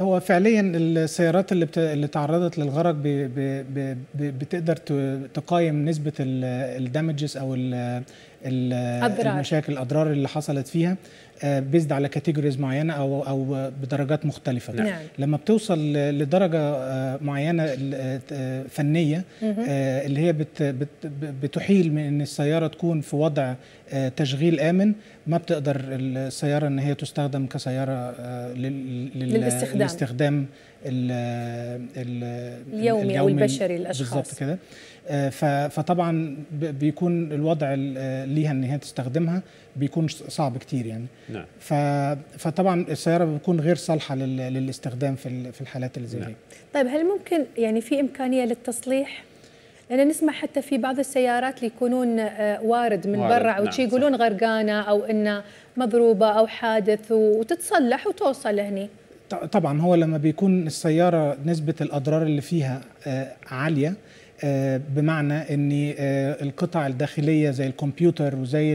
هو فعليا السيارات اللي بت... اللي تعرضت للغرق ب... ب... ب... ب... بتقدر ت... تقايم نسبه الدامجز او ال... ال... المشاكل الاضرار اللي حصلت فيها بيزد آه، على كاتيجوريز معينه او او بدرجات مختلفه نعم. لما بتوصل لدرجه آه، معينه آه، فنيه اللي هي بتحيل من ان السياره تكون في وضع تشغيل امن ما بتقدر السياره ان هي تستخدم كسياره للاستخدام, للاستخدام اليومي, اليومي او البشري للاشخاص بالظبط كده آه، فطبعا بيكون الوضع آه، ليها ان هي تستخدمها بيكون صعب كتير يعني نعم. فطبعا السياره بتكون غير صالحه للاستخدام في في الحالات اللي زي نعم. طيب هل ممكن يعني في امكانيه للتصليح لان نسمع حتى في بعض السيارات اللي يكونون آه، وارد من برا او نعم. يقولون غرقانه او انه مضروبه او حادث وتتصلح وتوصل هني طبعا هو لما بيكون السياره نسبه الاضرار اللي فيها عاليه آه، بمعنى ان آه، القطع الداخليه زي الكمبيوتر وزي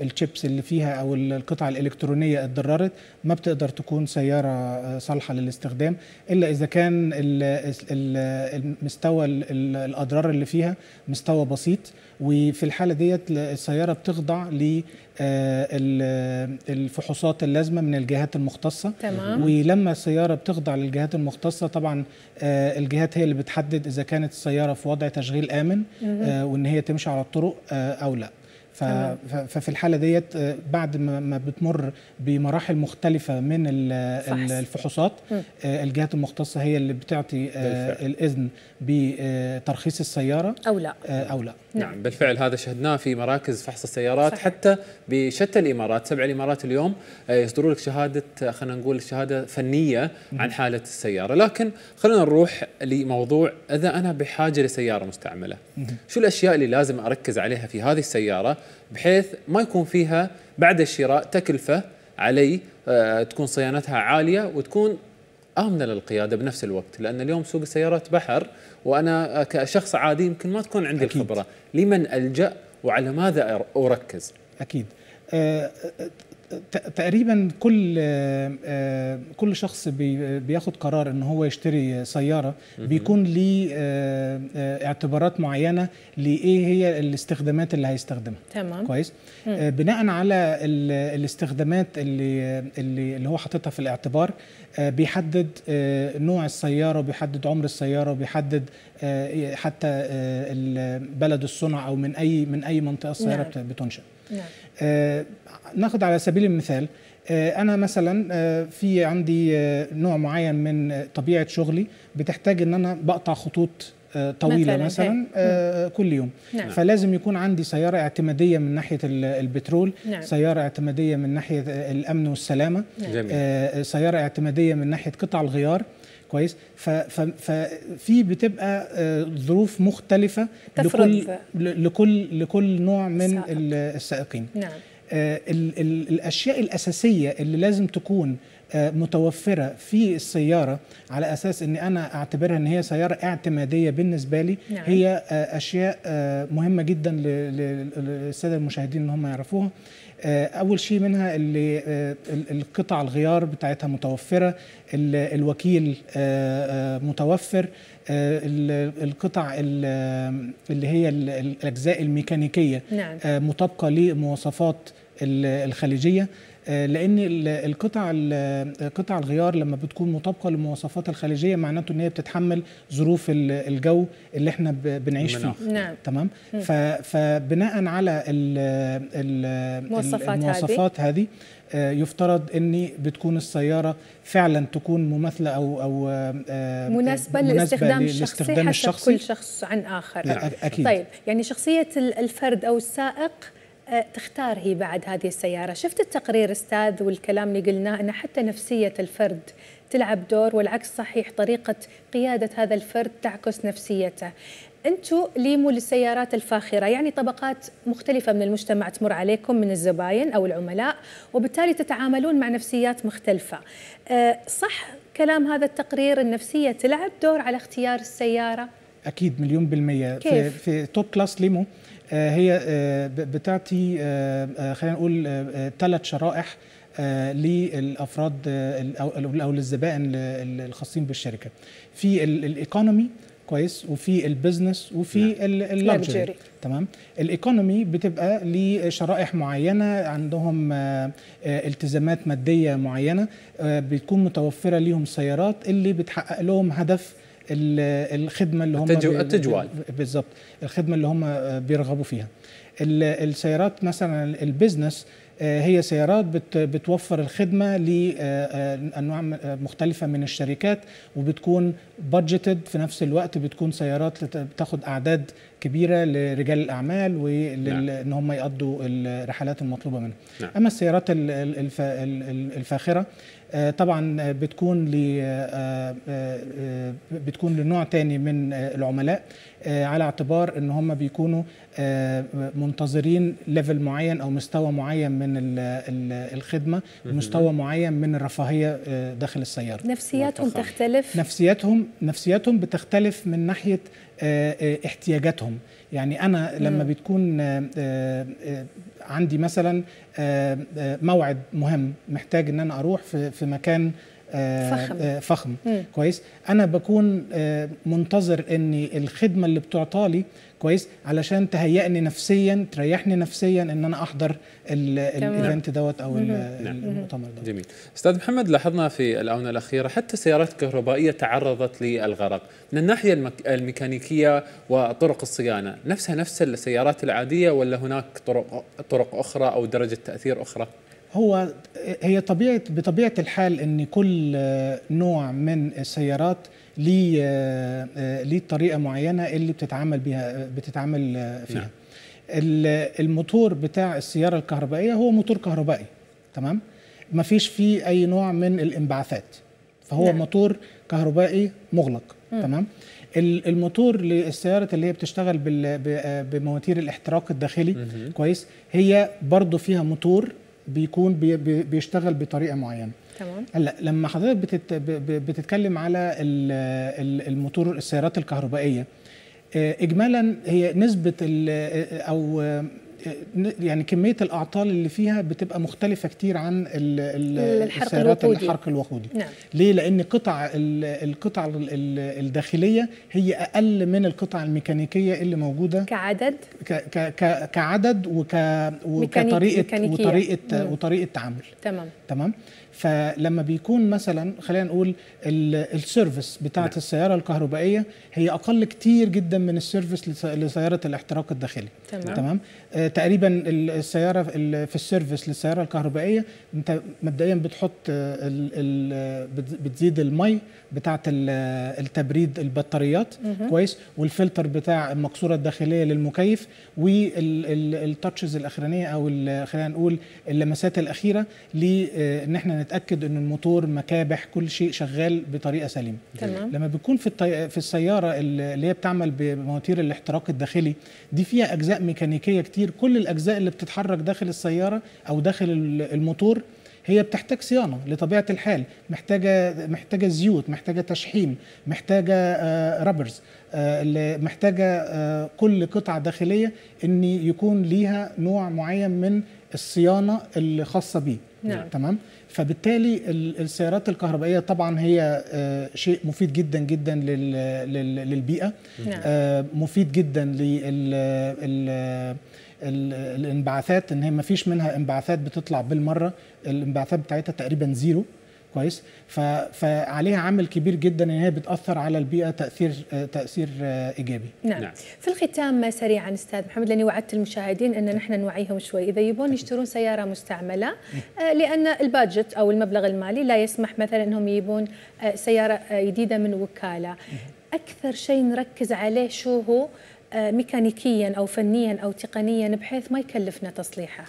الشيبس اللي فيها او القطع الالكترونيه اتضررت ما بتقدر تكون سياره آه، صالحه للاستخدام الا اذا كان المستوى الاضرار اللي فيها مستوى بسيط وفي الحاله ديت السياره بتخضع ل الفحوصات اللازمه من الجهات المختصه تمام. ولما السياره بتخضع للجهات المختصه طبعا الجهات هي اللي بتحدد اذا كانت السياره في وضع تشغيل امن آه، وان هي تمشي على الطرق آه، او لا ففي الحاله ديت آه، بعد ما بتمر بمراحل مختلفه من الفحوصات آه، الجهات المختصه هي اللي بتعطي آه، الاذن بترخيص السياره او لا او لا نعم. نعم, بالفعل هذا شهدناه في مراكز فحص السيارات حتى بشتى الامارات سبع الامارات اليوم يصدروا لك شهاده خلينا نقول شهاده فنيه عن حاله السياره لكن خلينا نروح لموضوع اذا انا بحاجه لسياره مستعمله شو الاشياء اللي لازم اركز عليها في هذه السياره بحيث ما يكون فيها بعد الشراء تكلفه علي آه، تكون صيانتها عاليه وتكون امنه للقياده بنفس الوقت لان اليوم سوق السيارات بحر وانا آه، كشخص عادي يمكن ما تكون عندي أكيد. الخبره لمن الجا وعلى ماذا اركز اكيد آه، تقريبا كل آه، آه، كل شخص بياخد قرار ان هو يشتري سياره بيكون ليه آه، اعتبارات معينه لايه هي الاستخدامات اللي هيستخدمها تمام كويس بناء على الاستخدامات اللي اللي هو حاططها في الاعتبار بيحدد نوع السياره وبيحدد عمر السياره وبيحدد حتى بلد الصنع او من اي من اي منطقه السياره نعم. بتنشأ نعم. آه، ناخد على سبيل المثال آه، انا مثلا آه، في عندي نوع معين من طبيعه شغلي بتحتاج ان انا بقطع خطوط طويله مثلا, مثلاً إيه. آه نعم. كل يوم نعم. فلازم يكون عندي سياره اعتماديه من ناحيه البترول نعم. سياره اعتماديه من ناحيه الامن والسلامه نعم. آه سياره اعتماديه من ناحيه قطع الغيار كويس ففي بتبقى آه، ظروف مختلفه لكل لكل لكل نوع من السائقين نعم آه، الاشياء الاساسيه اللي لازم تكون آه، متوفره في السياره على اساس ان انا اعتبرها ان هي سياره اعتماديه بالنسبه لي نعم. هي آه، اشياء آه، مهمه جدا للساده المشاهدين ان هم يعرفوها اول شيء منها اللي القطع الغيار بتاعتها متوفره الوكيل متوفر القطع اللي هي الاجزاء الميكانيكيه نعم. مطابقه لمواصفات الخليجيه آه، لان القطع قطع الغيار لما بتكون مطابقه للمواصفات الخليجيه معناته ان هي بتتحمل ظروف الجو اللي احنا بنعيش فيه نعم. تمام فبناء على الـ الـ المواصفات, هذه, هذه آه، يفترض ان بتكون السياره فعلا تكون مماثله او او آه، مناسبه للاستخدام الشخصي حسب الشخصي. كل شخص عن اخر نعم. اكيد طيب يعني شخصيه الفرد او السائق أه، تختار هي بعد هذه السيارة شفت التقرير أستاذ والكلام اللي قلناه أن حتى نفسية الفرد تلعب دور والعكس صحيح طريقة قيادة هذا الفرد تعكس نفسيته أنتوا ليموا للسيارات الفاخرة يعني طبقات مختلفة من المجتمع تمر عليكم من الزباين أو العملاء وبالتالي تتعاملون مع نفسيات مختلفة أه، صح كلام هذا التقرير النفسية تلعب دور على اختيار السيارة؟ أكيد مليون بالمية كيف؟ في, في توب كلاس ليمو آه، هي آه، بتعطي آه، خلينا نقول ثلاث شرائح للافراد او للزبائن الخاصين بالشركه في الايكونومي كويس وفي البزنس وفي نعم. اللكجري تمام الايكونومي بتبقى لشرائح معينه عندهم التزامات ماديه معينه بتكون متوفره ليهم سيارات اللي بتحقق لهم هدف الخدمه اللي هم التجوال بالظبط الخدمه اللي هم بيرغبوا فيها السيارات مثلا البيزنس آه، هي سيارات بتوفر الخدمة لأنواع آه، آه، مختلفة من الشركات وبتكون بادجتد في نفس الوقت بتكون سيارات بتاخد أعداد كبيرة لرجال الأعمال وإن نعم. هم يقضوا الرحلات المطلوبة منهم نعم. أما السيارات الفاخرة طبعا بتكون بتكون لنوع تاني من العملاء آه، على اعتبار ان هم بيكونوا آه، منتظرين ليفل معين او مستوى معين من الخدمه مستوى معين من الرفاهيه آه، داخل السياره نفسياتهم تختلف نفسياتهم نفسياتهم بتختلف من ناحيه احتياجاتهم يعني انا لما بتكون عندي مثلا موعد مهم محتاج ان انا اروح في مكان فخم, آه، آه، فخم. كويس انا بكون آه، منتظر ان الخدمه اللي بتعطالي كويس علشان تهيئني نفسيا تريحني نفسيا ان انا احضر الايفنت دوت او نعم. المؤتمر دوت جميل استاذ محمد لاحظنا في الاونه الاخيره حتى السيارات الكهربائيه تعرضت للغرق من الناحيه المك... الميكانيكيه وطرق الصيانه نفسها نفس السيارات العاديه ولا هناك طرق طرق اخرى او درجه تاثير اخرى هو هي طبيعه بطبيعه الحال ان كل نوع من السيارات ليه آه، ليه طريقه معينه اللي بتتعامل بيها بتتعامل فيها نعم. الموتور بتاع السياره الكهربائيه هو موتور كهربائي تمام ما فيش فيه اي نوع من الانبعاثات فهو نعم. موتور كهربائي مغلق م. تمام الموتور للسيارة اللي هي بتشتغل آه، بمواتير الاحتراق الداخلي كويس هي برضو فيها موتور بيكون بي بيشتغل بطريقه معينه تمام هلا لما حضرتك بتت بتتكلم على الموتور السيارات الكهربائيه آه، اجمالا هي نسبه آه، او يعني كميه الاعطال اللي فيها بتبقى مختلفه كتير عن السيارات الحرق الوقودي نعم. ليه لان قطع القطع الداخليه هي اقل من القطع الميكانيكيه اللي موجوده كعدد كـ كـ كعدد وكـ وكطريقه ميكانيكية. وطريقه مم. وطريقه تعامل تمام تمام فلما بيكون مثلا خلينا نقول السيرفيس بتاعه نعم. السياره الكهربائيه هي اقل كتير جدا من السيرفيس لسياره الاحتراق الداخلي تمام, تمام؟ آه، تقريبا السياره في السيرفيس للسياره الكهربائيه انت مبدئيا بتحط الـ الـ بتزيد المي بتاعه التبريد البطاريات كويس والفلتر بتاع المكسوره الداخليه للمكيف والتاتشز الاخرانيه او خلينا نقول اللمسات الاخيره لان آه، احنا نتاكد ان الموتور مكابح كل شيء شغال بطريقه سليمه تمام لما بتكون في الطي... في السياره اللي هي بتعمل بمواتير الاحتراق الداخلي دي فيها اجزاء ميكانيكيه كتير كل الاجزاء اللي بتتحرك داخل السياره او داخل الموتور هي بتحتاج صيانه لطبيعه الحال محتاجه محتاجه زيوت محتاجه تشحيم محتاجه رابرز آه، آه، محتاجه آه، كل قطعه داخليه ان يكون ليها نوع معين من الصيانه الخاصه بيه نعم. تمام فبالتالي السيارات الكهربائيه طبعا هي شيء مفيد جدا جدا للبيئه نعم. مفيد جدا لل الانبعاثات ان هي ما فيش منها انبعاثات بتطلع بالمره الانبعاثات بتاعتها تقريبا زيرو كويس فعليها عامل كبير جدا ان هي بتاثر على البيئه تاثير تاثير ايجابي نعم. نعم في الختام سريعا استاذ محمد لاني وعدت المشاهدين ان نحن نوعيهم شوي اذا يبون نعم. يشترون سياره مستعمله آه، لان البادجت او المبلغ المالي لا يسمح مثلا انهم يبون آه، سياره آه، جديده من وكاله اكثر شيء نركز عليه شو هو آه، ميكانيكيا أو فنيا أو تقنيا بحيث ما يكلفنا تصليحه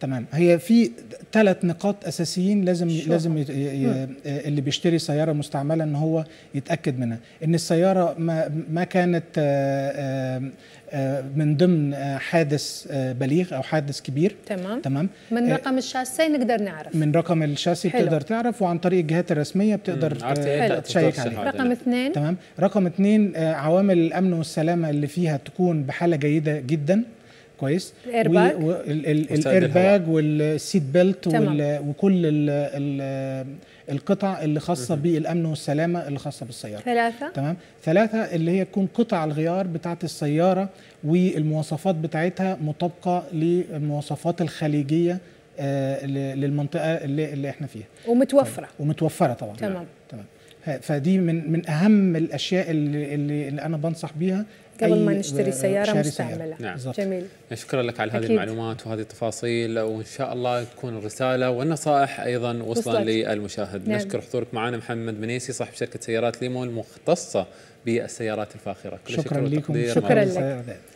تمام هي في ثلاث نقاط اساسيين لازم شو. لازم ي... ي... اللي بيشتري سياره مستعمله ان هو يتاكد منها ان السياره ما ما كانت آه، آه، آه، من ضمن آه، حادث آه، بليغ او حادث كبير تمام تمام من رقم الشاسيه نقدر نعرف من رقم الشاسي بتقدر تعرف وعن طريق الجهات الرسميه بتقدر إيه؟ تشيك عليه رقم اثنين تمام رقم اثنين عوامل الامن والسلامه اللي فيها تكون بحاله جيده جدا كويس الايرباج والسيت بيلت وكل الـ الـ القطع اللي خاصه بالامن والسلامه اللي خاصه بالسياره ثلاثه تمام ثلاثه اللي هي تكون قطع الغيار بتاعه السياره والمواصفات بتاعتها مطابقه للمواصفات الخليجيه آه، للمنطقه اللي, اللي احنا فيها ومتوفره طبعا. ومتوفره طبعا تمام تمام فدي من من اهم الاشياء اللي, اللي انا بنصح بيها قبل ما نشتري سياره مستعمله نعم. جميل شكرا لك على هذه أكيد. المعلومات وهذه التفاصيل وان شاء الله تكون الرساله والنصائح ايضا وصلا وصلت. للمشاهد نعم. نشكر حضورك معنا محمد منيسي صاحب شركه سيارات ليمون المختصه بالسيارات الفاخره كل شكرا لكم شكرا لك